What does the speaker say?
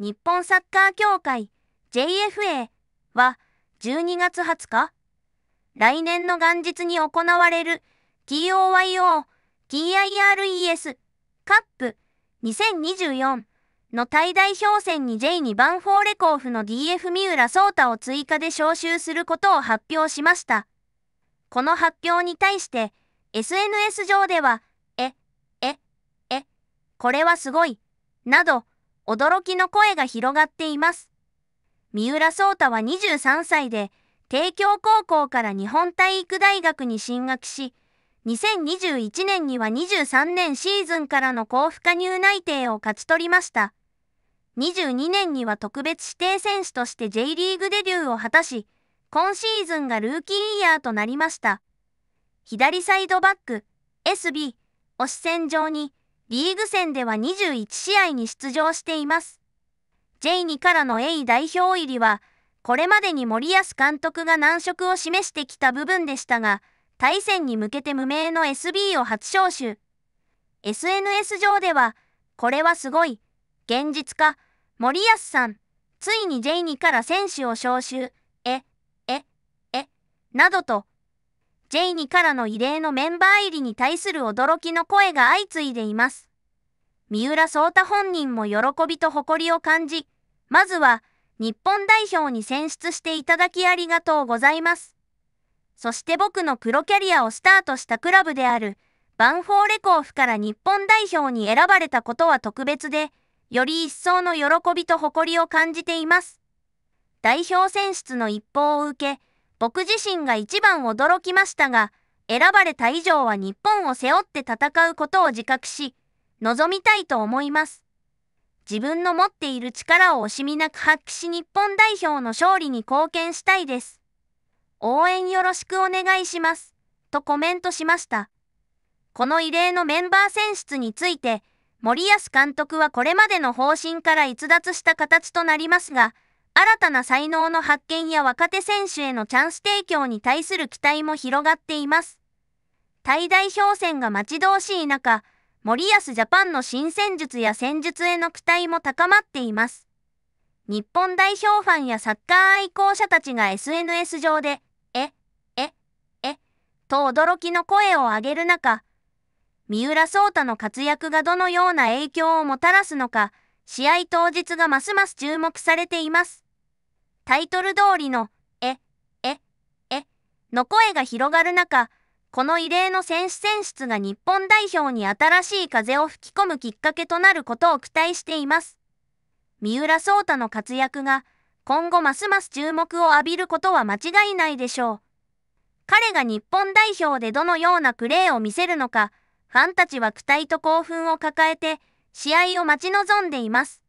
日本サッカー協会 JFA は12月20日、来年の元日に行われる TOYO TIRES カップ2024の対代表戦に J2 ンフォーレコーフの DF 三浦颯太を追加で招集することを発表しました。この発表に対して SNS 上では、え、え、え、これはすごい、など、驚きの声が広がっています。三浦聡太は23歳で、帝京高校から日本体育大学に進学し、2021年には23年シーズンからの高付加入内定を勝ち取りました。22年には特別指定選手として J リーグデビューを果たし、今シーズンがルーキーイヤーとなりました。左サイドバック、SB、推し線上に、リーグ戦では21試合に出場しています。J2 からの A 代表入りは、これまでに森保監督が難色を示してきた部分でしたが、対戦に向けて無名の SB を初招集。SNS 上では、これはすごい、現実化、森保さん、ついに J2 から選手を招集、え、え、え、などと、J2 からの異例のメンバー入りに対する驚きの声が相次いでいます。三浦聡太本人も喜びと誇りを感じ、まずは日本代表に選出していただきありがとうございます。そして僕のプロキャリアをスタートしたクラブであるバンフォーレコーフから日本代表に選ばれたことは特別で、より一層の喜びと誇りを感じています。代表選出の一報を受け、僕自身が一番驚きましたが、選ばれた以上は日本を背負って戦うことを自覚し、望みたいと思います。自分の持っている力を惜しみなく発揮し日本代表の勝利に貢献したいです。応援よろしくお願いします。とコメントしました。この異例のメンバー選出について、森保監督はこれまでの方針から逸脱した形となりますが、新たな才能の発見や若手選手へのチャンス提供に対する期待も広がっています。大代表戦が待ち遠しい中、森保ジャパンの新戦術や戦術への期待も高まっています。日本代表ファンやサッカー愛好者たちが SNS 上で、え、え、え、と驚きの声を上げる中、三浦聡太の活躍がどのような影響をもたらすのか、試合当日がますます注目されています。タイトル通りの、え、え、え、の声が広がる中、この異例の選手選出が日本代表に新しい風を吹き込むきっかけとなることを期待しています。三浦聡太の活躍が今後ますます注目を浴びることは間違いないでしょう。彼が日本代表でどのようなプレーを見せるのか、ファンたちは期待と興奮を抱えて試合を待ち望んでいます。